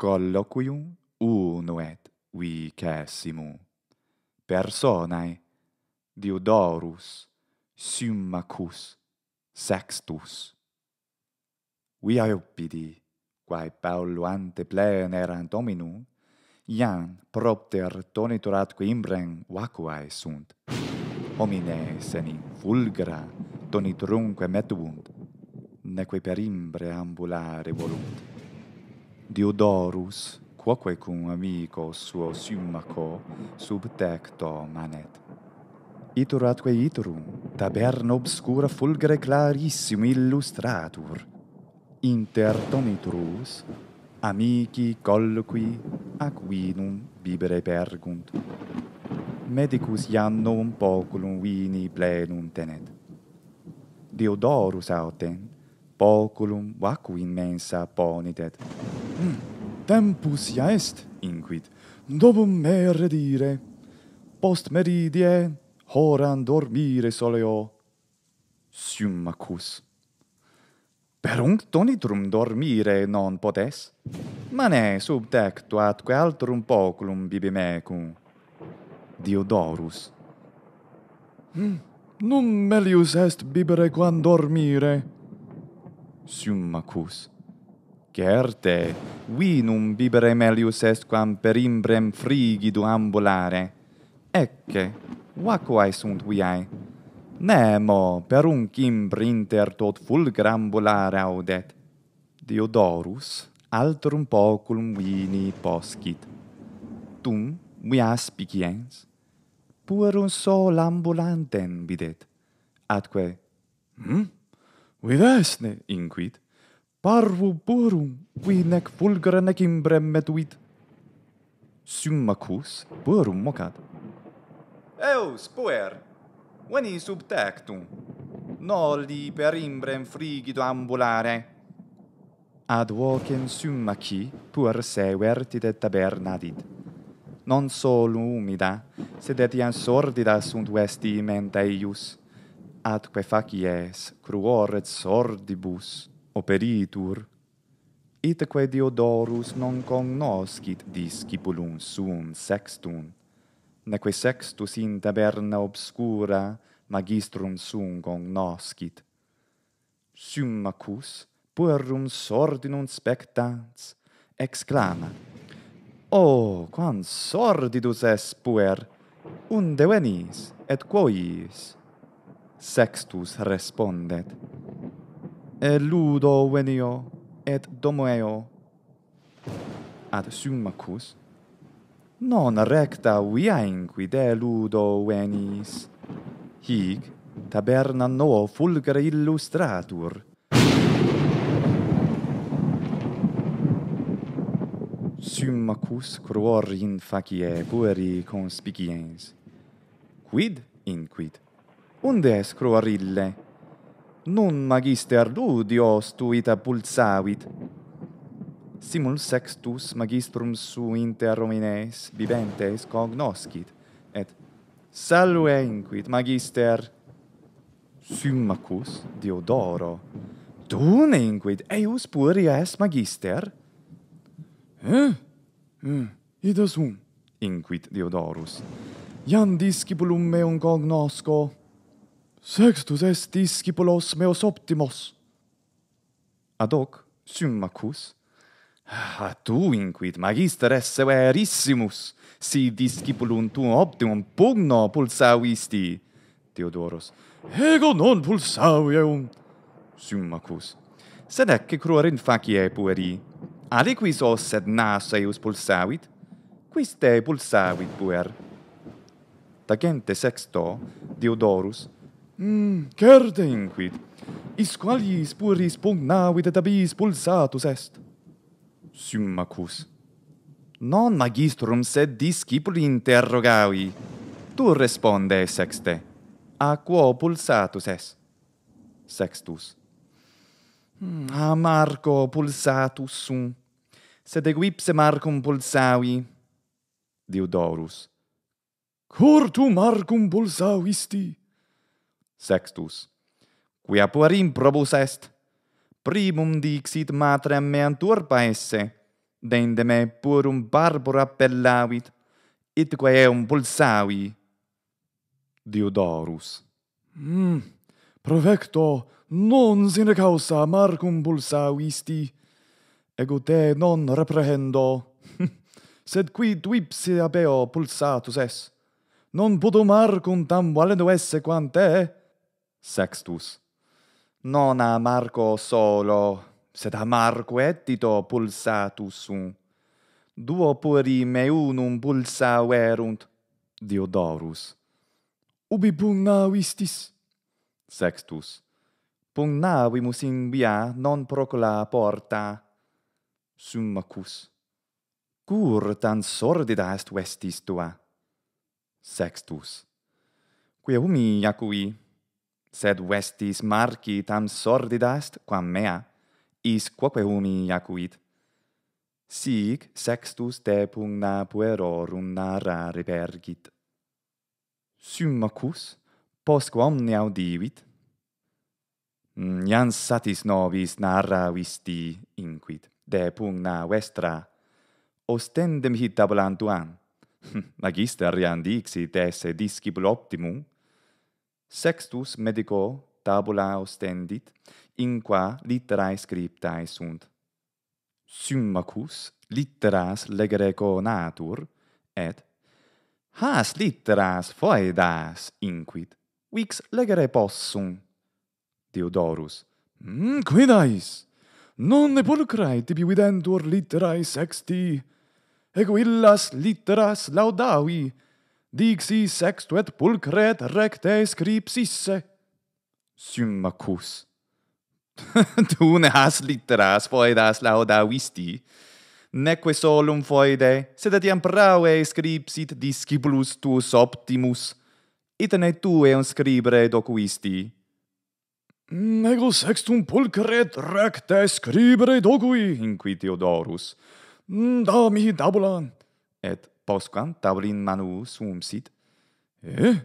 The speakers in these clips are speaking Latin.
colloquium uno et vicesimum personae diodorus summacus sextus we are pidi quae paulo ante plen erant omni iam propter tonitorat qui imbren vacuae sunt homine seni fulgra tonitrunque metuunt neque per imbre ambulare volunt Diodorus quoque cum amico suo summaco sub tecto manet Itur atque iturum taberna obscura fulgre clarissim illustratur inter tonitrus amici colloqui ac vinum bibere pergunt medicus iam non populum vini plenum tenet Diodorus autem poculum vacu in mensa ponitet. Mm, tempus ja est, inquit, dobum me redire. Post meridie, horan dormire soleo. Summacus. Perunc tonitrum dormire non potes? Mane sub tectu atque altrum poculum bibi mecum. Diodorus. Mm, num melius est bibere quam dormire summacus. Certe, vinum bibere melius est quam per imbrem frigidu ambulare. Ecce, vacuae sunt viae. Nemo, per un cimbr inter tot fulgra ambulare audet. Diodorus altrum poculum vini poscit. Tum, vi aspiciens, puerum sol ambulanten videt. Atque, hm? Vid inquit, parvo burum, qui nec fulgere nec imbre meduit. Summacus burum mocat. Eus, puer, veni sub tectum, noli per imbrem frigido ambulare. Ad vocem summa qui, puer se vertit et tabernadit. Non solo umida, sed etiam sordida sunt vesti eius atque facies cruoret sordibus operitur, itque Diodorus non cognoscit discipulum sum sextum, neque sextus in taberna obscura magistrum sum cognoscit. Summacus, puerum sordinum spectans, exclama, «O, oh, quam sordidus es puer! Unde venis? Et quois?» Sextus respondet, Eludo venio, et domo eo. Ad Summacus, Non recta via inquid eludo venis. Hic taberna novo fulgere illustratur. Summacus cruor in facie pueri conspiciens. Quid inquit? unde es cruarille? Nun magister ludios tu ita pulsavit. Simul sextus magistrum su inter romines viventes cognoscit, et salue inquit magister Symmacus Diodoro. Tune inquit eius puria est magister? Eh? Eh, ida sum, inquit Diodorus. Iam discipulum meum cognosco, Sextus est discipulos meus optimos. Ad hoc, Symmachus, A ah, tu inquit magister esse verissimus, si discipulum tuum optimum pugno pulsavisti. Theodorus, ego non pulsavium. eum. Symmachus, sed ecce cruor in facie pueri. Aliquis os sed nas eius pulsavit? Quis te pulsavit puer? Tacente sexto, Theodorus, Mm, certe inquit. Is qualis puris pugnavit et abis pulsatus est? Summacus. Non magistrum, sed discipuli interrogavi. Tu responde, sexte. A quo pulsatus est? Sextus. Mm, a Marco pulsatus sum. Sed equipse Marcum pulsavi. Diodorus. Cur tu Marcum pulsavisti? Sextus. Quia puer improbus est? Primum dixit matrem meam turpa esse, dende me purum barbura appellavit, itque eum pulsavi. Diodorus. Mm, provecto, non sine causa marcum pulsavisti, ego te non reprehendo. Sed qui duipsi abeo pulsatus es, non pudum arcum tam valendo esse quant è, Sextus. Non a Marco solo, sed a Marco etito pulsatus sum. Duo puri me unum pulsa verunt, Diodorus. Ubi pugna vistis? Sextus. Pugna vimus in via non procula porta. Summacus. Cur tan sordida est vestis tua? Sextus. Quia humi, Iacui, sed vestis marci tam sordidast quam mea, is quoque humi jacuit. Sic sextus te pugna puerorum narra repergit. Summacus, posque neaudivit. audivit? Ian satis novis narra visti inquit, de pugna vestra. Ostendem hit tabulantuam. Magister Ian dixit esse discipul optimum, sextus medico tabula ostendit in qua litterae scriptae sunt summacus litteras legere conatur et has litteras foedas inquit vix legere possum Theodorus mm, non ne pulcrae tibi videntur litterae sexti ego illas litteras laudavi dixi sextu et pulcre et recte scripsisse. Summa cus. tu ne has litteras foedas lauda visti, neque solum foede, sed etiam praue scripsit discipulus tuus optimus, itene tu eum scribere docuisti. visti. Nego sextum pulcre et recte scribere docui, inquiti mm, Da Dami dabulan, et posquam taurin manu sumsit. Eh?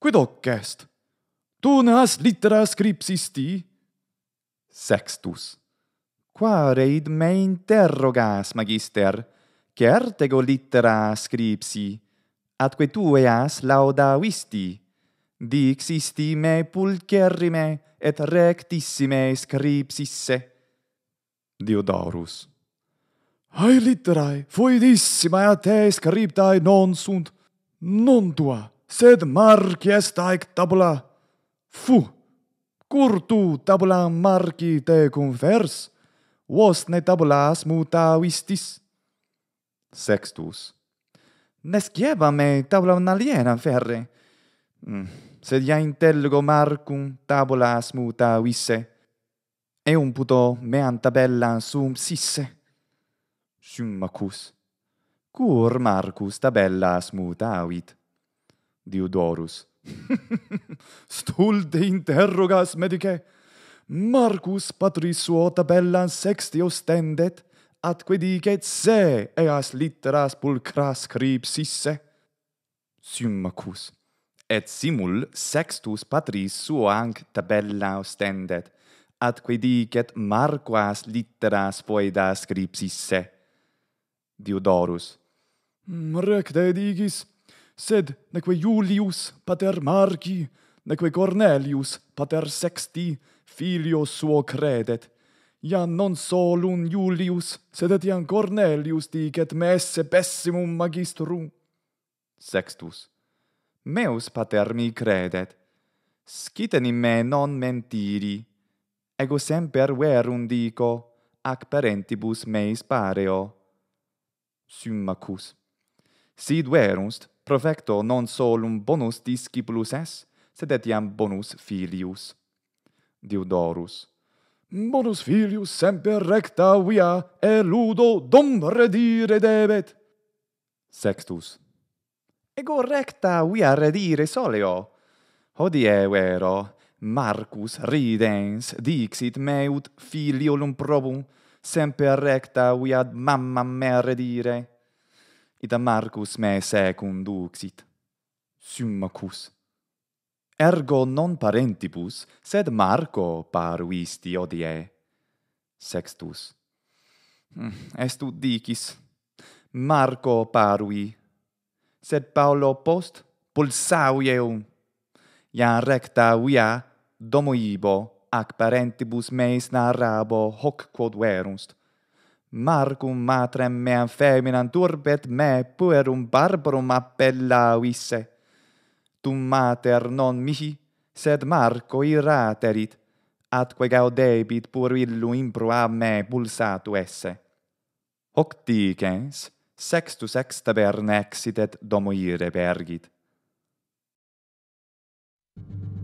Quid hoc est? Tu ne has littera scripsisti? Sextus. Qua reid me interrogas, magister, ego littera scripsi, atque tu eas lauda visti. Dixisti me pulcherrime et rectissime scripsisse. Diodorus. Hai litterae, fuidissimae a te scriptae non sunt, non tua, sed marci est aec tabula. Fu, cur tu tabulam marci te confers, vos ne tabulas muta vistis? Sextus. Nesciebam me tabulam aliena ferre, mm. sed ja intelgo marcum tabulas muta visse, eum puto meam tabellam sum sisse. Symmachus. Cur Marcus tabellas mutavit? Diodorus. Stulte interrogas, medice. Marcus patris suo tabella sexti ostendet, atque dicet se eas litteras pulcra scripsisse. Symmachus. Et simul sextus patris suo anc tabella ostendet, atque dicet Marquas litteras foeda scripsisse. Diodorus. Mm, recte digis, sed neque Iulius, pater Marci, neque Cornelius, pater Sexti, filio suo credet. Ia non solum Iulius, sed etiam Cornelius dicet me esse pessimum magistrum. Sextus. Meus pater mi credet. Sciten in me non mentiri. Ego semper verum dico, ac parentibus meis pareo summacus. Sid verunst, profecto non solum bonus discipulus es, sed etiam bonus filius. Diodorus. Bonus filius semper recta via, eludo dom redire debet. Sextus. Ego recta via redire soleo. Hodie vero, Marcus ridens dixit meut filiolum probum, sempre recta uiad mamma me redire. Ida Marcus me se duxit. Summa cus. Ergo non parentibus, sed Marco paruisti odie. Sextus. Hm, estu dicis. Marco parui. Sed Paulo post pulsaui eum. Ia recta uia domoibo. ibo ac parentibus meis narrabo hoc quod verunst. Marcum matrem meam feminam turbet me puerum barbarum appellavisse. Tum mater non mihi, sed Marco iraterit, atque gaudebit pur illu improa a me pulsatu esse. Hoc dicens, sextus ex taberne exitet domo ire pergit. thank you